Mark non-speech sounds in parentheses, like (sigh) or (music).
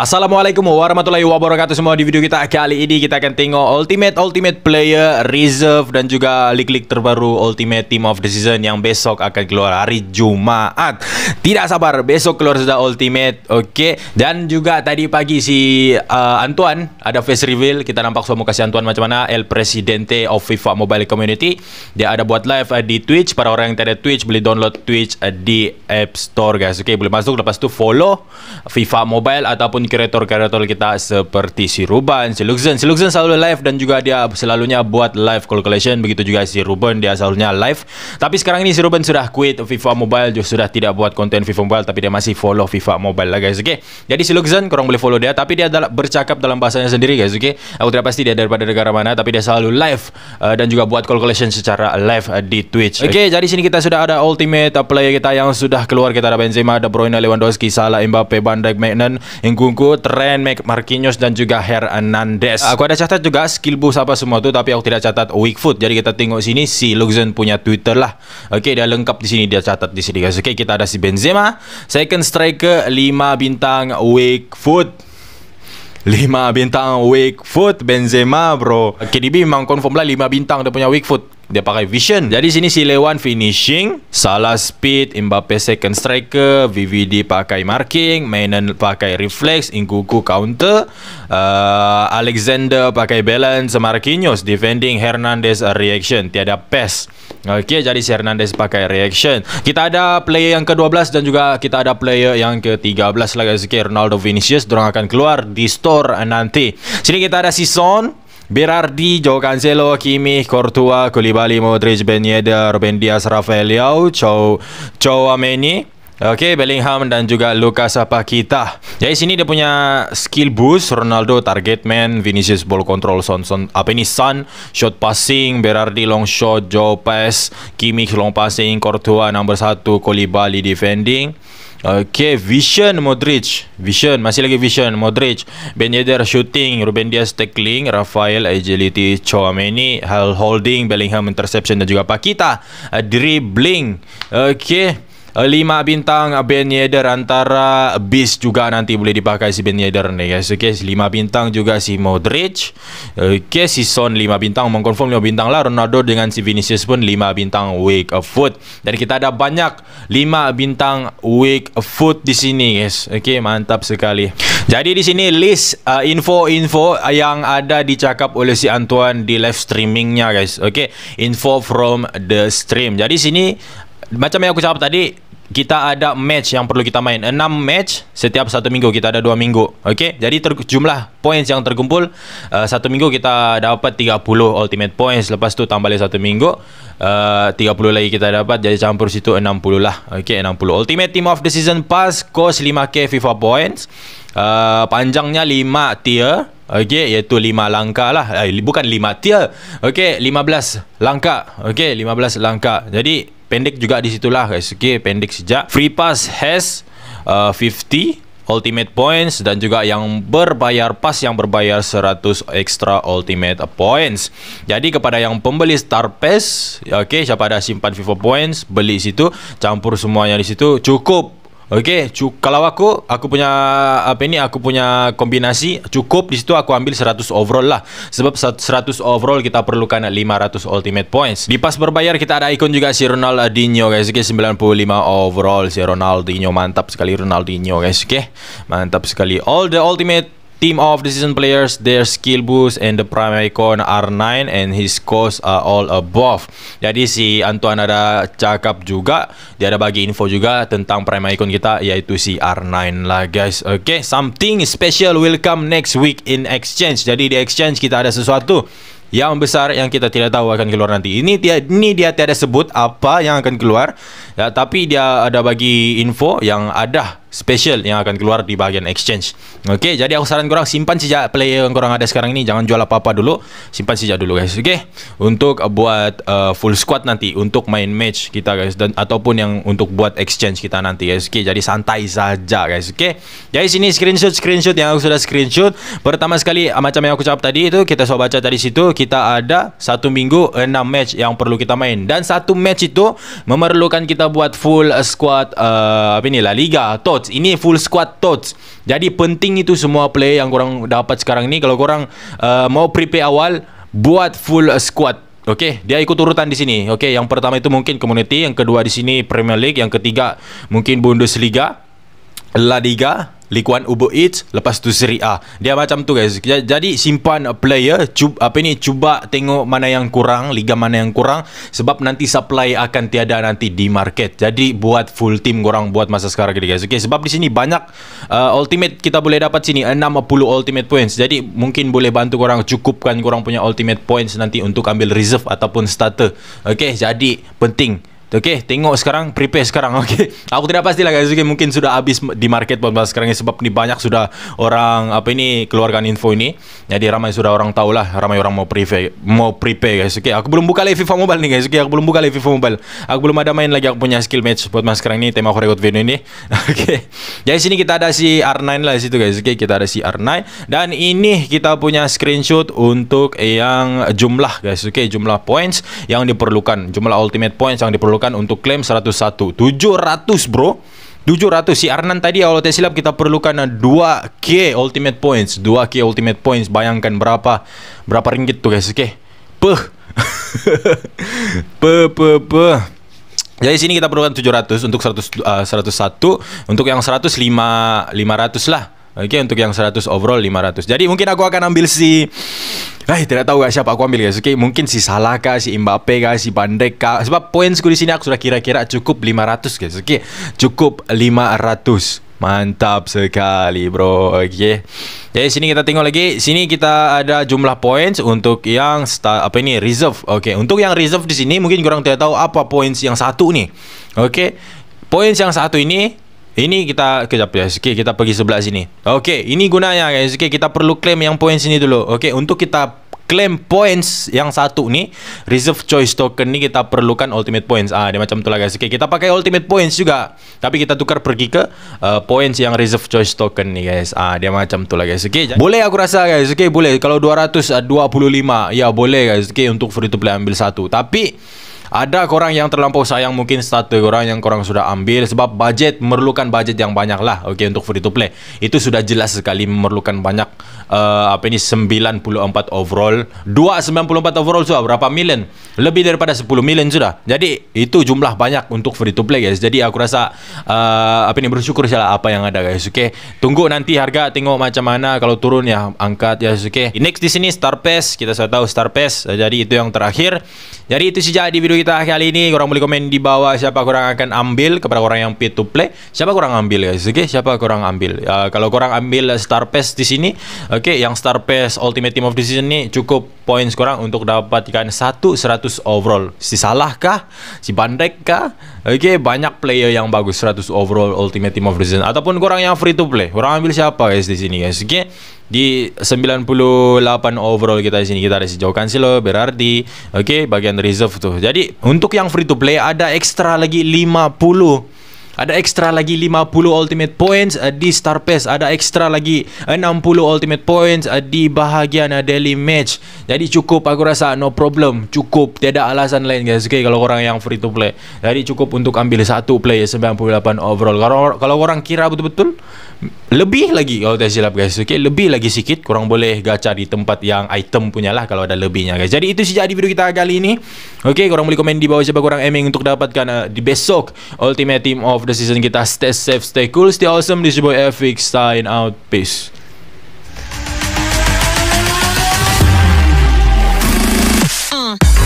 Assalamualaikum warahmatullahi wabarakatuh semua Di video kita kali ini kita akan tengok Ultimate Ultimate Player Reserve Dan juga leak-leak terbaru Ultimate Team of the Season Yang besok akan keluar hari Jumaat Tidak sabar, besok keluar sudah Ultimate Oke, okay. dan juga tadi pagi si uh, Antuan Ada face reveal, kita nampak semua kasih Antuan macam mana El Presidente of FIFA Mobile Community Dia ada buat live uh, di Twitch Para orang yang tak ada Twitch, boleh download Twitch uh, di App Store guys Oke, okay, boleh masuk, lepas tu follow FIFA Mobile ataupun kreator-kreator kita seperti si Ruben, si Luxen. Si Luxen selalu live dan juga dia selalunya buat live call collection Begitu juga si Ruben, dia selalunya live. Tapi sekarang ini si Ruben sudah quit FIFA Mobile, juga sudah tidak buat konten FIFA Mobile, tapi dia masih follow FIFA Mobile lah guys, okey. Jadi si Luxen, korang boleh follow dia, tapi dia bercakap dalam bahasanya sendiri guys, okey. Aku tidak pasti dia daripada negara mana, tapi dia selalu live uh, dan juga buat call collection secara live uh, di Twitch. Okey okay, jadi sini kita sudah ada ultimate player kita yang sudah keluar. Kita ada Benzema, ada Bruyne, Lewandowski, Salah, Mbappe, Van Dijk, Magnan, Ngungku, tren Mac Marquinhos dan juga Hernandez aku ada catat juga skill boost apa semua tu tapi aku tidak catat weak foot jadi kita tengok sini si Luxon punya Twitter lah Okey, dia lengkap di sini dia catat di sini guys Okey, kita ada si Benzema second striker 5 bintang weak foot 5 bintang weak foot Benzema bro KDB memang confirm lah 5 bintang dia punya weak foot dia pakai vision. Jadi sini si Lewan finishing, Salah speed, Mbappe second striker, VVD pakai marking, Mainan pakai reflex, ingkuku counter, uh, Alexander pakai balance, Marquinhos defending, Hernandez reaction, tiada pass. Okey, jadi si Hernandez pakai reaction. Kita ada player yang ke-12 dan juga kita ada player yang ke-13 lagi sikit Ronaldo Vinicius dorang akan keluar di store nanti. Sini kita ada Sison. Si Berardi, Joao Cancelo, Kimi, Kortua, Kulibali, Modric, Ben Yedder, Ruben Dias, Rafael Liao, Chou, Chou Ameni. Okay, Bellingham dan juga Lucas Paquita. Jadi ya, sini dia punya skill boost, Ronaldo target man, Vinicius ball control, son, son, apa ini, Sun, shot passing, Berardi long shot, Joe pass, Kimi long passing, Courtois number 1, Koulibaly defending. Okay, Vision Modric. Vision, masih lagi Vision Modric. Ben Yedder shooting, Ruben Dias tackling, Rafael agility, Chouameni, Hal holding, Bellingham interception dan juga Pakita. Uh, eh, dribbling. Okay. Eh, lima bintang eh, Ben Yedder antara Beast juga nanti boleh dipakai si Ben Yedder ni guys. Okay, lima bintang juga si Modric. Okay, si Son lima bintang. Mengkonfirm lima bintang lah. Ronaldo dengan si Vinicius pun lima bintang weak foot. Dan kita ada banyak lima bintang weak foot di sini guys. Okay, mantap sekali. Jadi di sini list eh, info-info uh, yang ada dicakap oleh si Antoine di live streamingnya guys. Okay, info from the stream. Jadi sini macam yang aku cakap tadi kita ada match yang perlu kita main 6 match setiap 1 minggu kita ada 2 minggu okey jadi jumlah points yang terkumpul uh, minggu kita dapat 30 ultimate points lepas tu tambah lagi 1 minggu uh, 30 lagi kita dapat jadi campur situ 60 lah okey 60 ultimate team of the season pass cost 5k FIFA points uh, panjangnya 5 tier Okey, iaitu 5 langkah lah. Eh, bukan 5 tier. Okey, 15 langkah. Okey, 15 langkah. Jadi, pendek juga di situlah guys. Okey, pendek sejak. Free pass has uh, 50 ultimate points dan juga yang berbayar pass yang berbayar 100 extra ultimate points. Jadi kepada yang pembeli star pass, okey siapa ada simpan FIFA points, beli situ, campur semuanya di situ, cukup Okey, kalau aku aku punya apa ni aku punya kombinasi cukup di situ aku ambil 100 overall lah. Sebab 100 overall kita perlukan 500 ultimate points. Di pas berbayar kita ada ikon juga si Ronaldinho guys. okay, 95 overall si Ronaldinho mantap sekali Ronaldinho guys. Oke. Okay? Mantap sekali. All the ultimate team of the season players, their skill boost and the prime icon R9 and his scores are all above. Jadi si Antuan ada cakap juga, dia ada bagi info juga tentang prime icon kita iaitu si R9 lah guys. Okay, something special will come next week in exchange. Jadi di exchange kita ada sesuatu yang besar yang kita tidak tahu akan keluar nanti. Ini dia ini dia tiada sebut apa yang akan keluar ya, tapi dia ada bagi info yang ada special yang akan keluar di bahagian exchange Okey, jadi aku saran korang simpan sejak player yang korang ada sekarang ini jangan jual apa-apa dulu simpan sejak dulu guys Okey, untuk uh, buat uh, full squad nanti untuk main match kita guys dan ataupun yang untuk buat exchange kita nanti guys Okey, jadi santai saja guys Okey, jadi sini screenshot-screenshot yang aku sudah screenshot pertama sekali uh, macam yang aku cakap tadi itu kita sudah baca dari situ kita ada satu minggu enam match yang perlu kita main dan satu match itu memerlukan kita buat full uh, squad uh, apa ni lah liga tots ini full squad tots jadi penting itu semua play yang korang dapat sekarang ni kalau korang uh, mau prepare awal buat full uh, squad okay dia ikut urutan di sini. okay yang pertama itu mungkin community, yang kedua di sini Premier League, yang ketiga mungkin Bundesliga. La Liga liguan 1 Uber Eats lepas tu Serie A. Dia macam tu guys. Jadi simpan player cub, apa ni cuba tengok mana yang kurang, liga mana yang kurang sebab nanti supply akan tiada nanti di market. Jadi buat full team kurang buat masa sekarang ni guys. Okay, sebab di sini banyak uh, ultimate kita boleh dapat sini 60 ultimate points. Jadi mungkin boleh bantu korang cukupkan korang punya ultimate points nanti untuk ambil reserve ataupun starter. Okay, jadi penting Okey, tengok sekarang, prepare sekarang. (laughs) Okey. Aku tidak pastilah guys. Okay, mungkin sudah habis di market buat sekarang ini sebab ni banyak sudah orang apa ini keluarkan info ini. Jadi ramai sudah orang tahulah, ramai orang mau prepare, mau prepare guys. Okey, aku belum buka lagi FIFA Mobile nih guys. Okey, aku belum buka lagi FIFA Mobile. Aku belum ada main lagi aku punya skill match buat mas sekarang ini tema aku record video ini. (laughs) Okey. Jadi sini kita ada si R9 lah situ guys. Okey, kita ada si R9 dan ini kita punya screenshot untuk yang jumlah guys. Okey, jumlah points yang diperlukan, jumlah ultimate points yang diperlukan perlukan untuk klaim 101. 700 bro. 700 si Arnan tadi kalau tak silap kita perlukan 2k ultimate points 2k ultimate points bayangkan berapa berapa ringgit tuh guys oke peh (laughs) peh pe pe pe jadi sini kita perlukan 700 untuk 100 uh, 101 untuk yang 100 5 500 lah oke untuk yang 100 overall 500 jadi mungkin aku akan ambil si Eh, tidak tahu lah siapa aku ambil guys. Okay, mungkin si Salah kah, si Mbappe kah, si Bandek kah. Sebab poin aku di sini aku sudah kira-kira cukup 500 guys. Okay, cukup 500. Mantap sekali bro. Okay. Jadi eh, sini kita tengok lagi. Sini kita ada jumlah points untuk yang start, apa ini reserve. Okay, untuk yang reserve di sini mungkin kurang tidak tahu apa points yang satu ni. Okay, points yang satu ini ini kita kejap ya. okay, kita pergi sebelah sini. Okey, ini gunanya guys. Okey, kita perlu claim yang poin sini dulu. Okey, untuk kita claim points yang satu ni reserve choice token ni kita perlukan ultimate points ah dia macam tu lah guys okay, kita pakai ultimate points juga tapi kita tukar pergi ke uh, points yang reserve choice token ni guys ah dia macam tu lah guys okay, boleh aku rasa guys okay, boleh kalau 225 ya boleh guys okay, untuk free to play ambil satu tapi ada korang yang terlampau sayang mungkin starter korang yang korang sudah ambil sebab budget memerlukan budget yang banyak lah okay, untuk free to play. Itu sudah jelas sekali memerlukan banyak uh, apa ini 94 overall. 294 overall sudah berapa million? Lebih daripada 10 million sudah. Jadi itu jumlah banyak untuk free to play guys. Jadi aku rasa uh, apa ini bersyukur salah apa yang ada guys. Okay. Tunggu nanti harga tengok macam mana kalau turun ya angkat ya yes, okay. Next di sini starpes kita sudah tahu starpes jadi itu yang terakhir. Jadi itu saja di video kita kali ini Korang boleh komen di bawah Siapa korang akan ambil Kepada orang yang pay to play Siapa korang ambil guys Oke okay? Siapa korang ambil uh, Kalau korang ambil Star Pass di sini Oke okay? Yang Star Pass Ultimate Team of the Season ni Cukup points korang Untuk dapatkan 1 100 overall Si Salah kah Si Bandrek kah Oke okay? Banyak player yang bagus 100 overall Ultimate Team of the Season Ataupun korang yang free to play Korang ambil siapa guys di sini guys Oke okay? di 98 overall kita di sini kita ada si Joe Cancelo, Berardi, okey bagian reserve tu. Jadi untuk yang free to play ada extra lagi 50 ada extra lagi 50 ultimate points uh, di Star Pass ada extra lagi 60 ultimate points uh, di bahagian uh, daily match jadi cukup aku rasa no problem cukup tiada alasan lain guys okay, kalau orang yang free to play jadi cukup untuk ambil satu player 98 overall kalau kalau orang kira betul-betul lebih lagi kalau oh, tak silap guys okay, lebih lagi sikit Korang boleh gacha di tempat yang item punya lah kalau ada lebihnya guys jadi itu saja di video kita kali ini okay, korang boleh komen di bawah siapa korang aiming untuk dapatkan uh, di besok ultimate team of the season kita Stay safe, stay cool, stay awesome This is boy FX, sign out, peace mm.